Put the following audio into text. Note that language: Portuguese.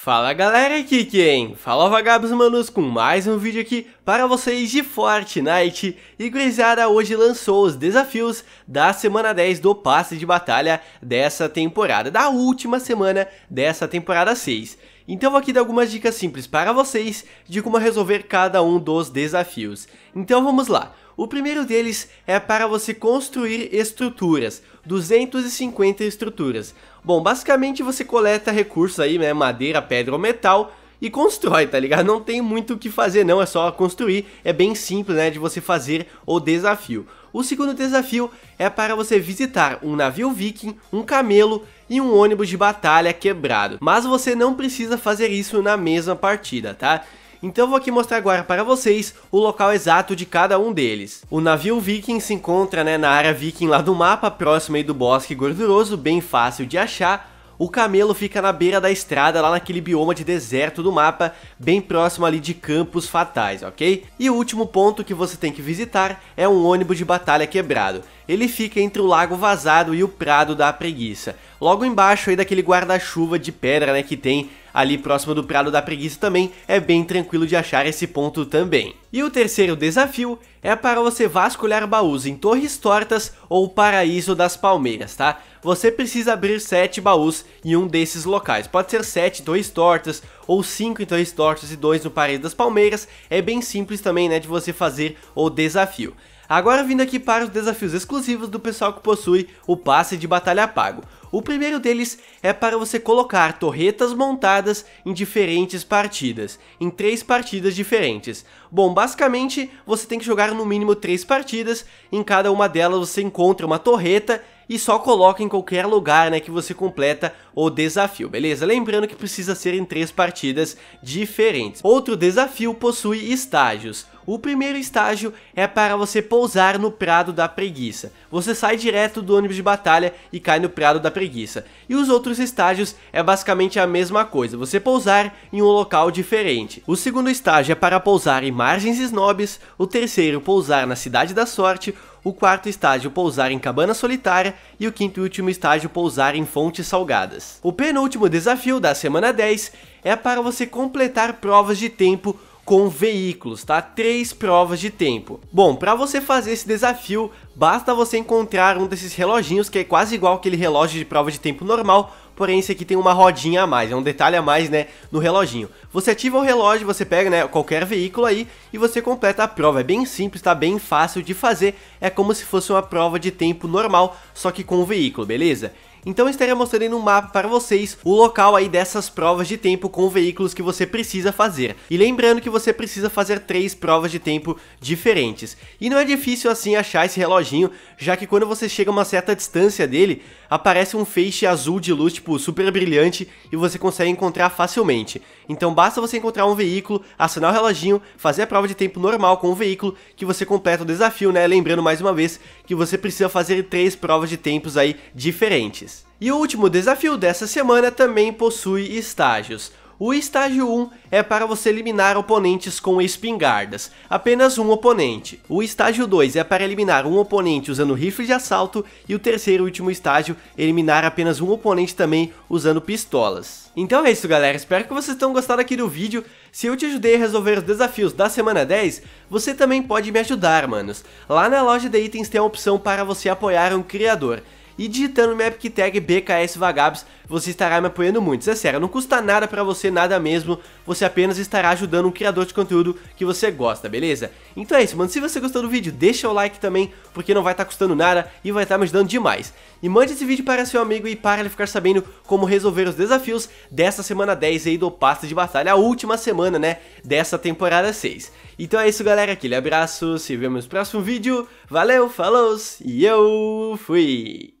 Fala galera, aqui quem? Fala vagabos manos com mais um vídeo aqui para vocês de Fortnite E Grisada hoje lançou os desafios da semana 10 do passe de batalha dessa temporada Da última semana dessa temporada 6 então vou aqui dar algumas dicas simples para vocês de como resolver cada um dos desafios. Então vamos lá. O primeiro deles é para você construir estruturas, 250 estruturas. Bom, basicamente você coleta recursos aí, né, madeira, pedra ou metal, e constrói, tá ligado? Não tem muito o que fazer não, é só construir, é bem simples, né, de você fazer o desafio. O segundo desafio é para você visitar um navio viking, um camelo e um ônibus de batalha quebrado. Mas você não precisa fazer isso na mesma partida, tá? Então eu vou aqui mostrar agora para vocês o local exato de cada um deles. O navio viking se encontra né, na área viking lá do mapa, próximo aí do bosque gorduroso, bem fácil de achar. O camelo fica na beira da estrada, lá naquele bioma de deserto do mapa, bem próximo ali de Campos Fatais, ok? E o último ponto que você tem que visitar é um ônibus de batalha quebrado ele fica entre o Lago Vazado e o Prado da Preguiça. Logo embaixo aí daquele guarda-chuva de pedra, né, que tem ali próximo do Prado da Preguiça também, é bem tranquilo de achar esse ponto também. E o terceiro desafio é para você vasculhar baús em Torres Tortas ou Paraíso das Palmeiras, tá? Você precisa abrir 7 baús em um desses locais, pode ser 7 Torres Tortas ou 5 em Torres Tortas e 2 no Paraíso das Palmeiras, é bem simples também, né, de você fazer o desafio. Agora vindo aqui para os desafios exclusivos do pessoal que possui o passe de batalha pago. O primeiro deles é para você colocar torretas montadas em diferentes partidas, em três partidas diferentes. Bom, basicamente você tem que jogar no mínimo três partidas, em cada uma delas você encontra uma torreta e só coloca em qualquer lugar né, que você completa o desafio, beleza? Lembrando que precisa ser em três partidas diferentes. Outro desafio possui estágios. O primeiro estágio é para você pousar no Prado da Preguiça. Você sai direto do ônibus de batalha e cai no Prado da Preguiça. E os outros estágios é basicamente a mesma coisa, você pousar em um local diferente. O segundo estágio é para pousar em margens snobs, o terceiro pousar na Cidade da Sorte, o quarto estágio pousar em Cabana Solitária e o quinto e último estágio pousar em Fontes Salgadas. O penúltimo desafio da semana 10 é para você completar provas de tempo com veículos, tá? Três provas de tempo. Bom, para você fazer esse desafio, basta você encontrar um desses reloginhos que é quase igual aquele relógio de prova de tempo normal, porém esse aqui tem uma rodinha a mais, é um detalhe a mais, né, no reloginho. Você ativa o relógio, você pega, né, qualquer veículo aí e você completa a prova. É bem simples, tá bem fácil de fazer, é como se fosse uma prova de tempo normal, só que com o veículo, beleza? Então eu estarei mostrando aí no mapa para vocês o local aí dessas provas de tempo com veículos que você precisa fazer. E lembrando que você precisa fazer três provas de tempo diferentes. E não é difícil assim achar esse reloginho, já que quando você chega a uma certa distância dele, aparece um feixe azul de luz, tipo tipo, super brilhante e você consegue encontrar facilmente. Então basta você encontrar um veículo, acionar o reloginho, fazer a prova de tempo normal com o veículo, que você completa o desafio, né? Lembrando mais uma vez que você precisa fazer três provas de tempos aí diferentes. E o último desafio dessa semana também possui estágios. O estágio 1 é para você eliminar oponentes com espingardas, apenas um oponente. O estágio 2 é para eliminar um oponente usando rifle de assalto e o terceiro e último estágio, eliminar apenas um oponente também usando pistolas. Então é isso galera, espero que vocês tenham gostado aqui do vídeo. Se eu te ajudei a resolver os desafios da semana 10, você também pode me ajudar, manos. Lá na loja de itens tem a opção para você apoiar um criador. E digitando minha tag BKS Vagabos, você estará me apoiando muito. Isso é sério, não custa nada pra você, nada mesmo. Você apenas estará ajudando um criador de conteúdo que você gosta, beleza? Então é isso, mano. Se você gostou do vídeo, deixa o like também, porque não vai estar tá custando nada e vai estar tá me ajudando demais. E mande esse vídeo para seu amigo e para ele ficar sabendo como resolver os desafios dessa semana 10 aí do Pasta de Batalha, a última semana, né, dessa temporada 6. Então é isso, galera. Aquele abraço, se vemos no próximo vídeo. Valeu, falou e eu fui!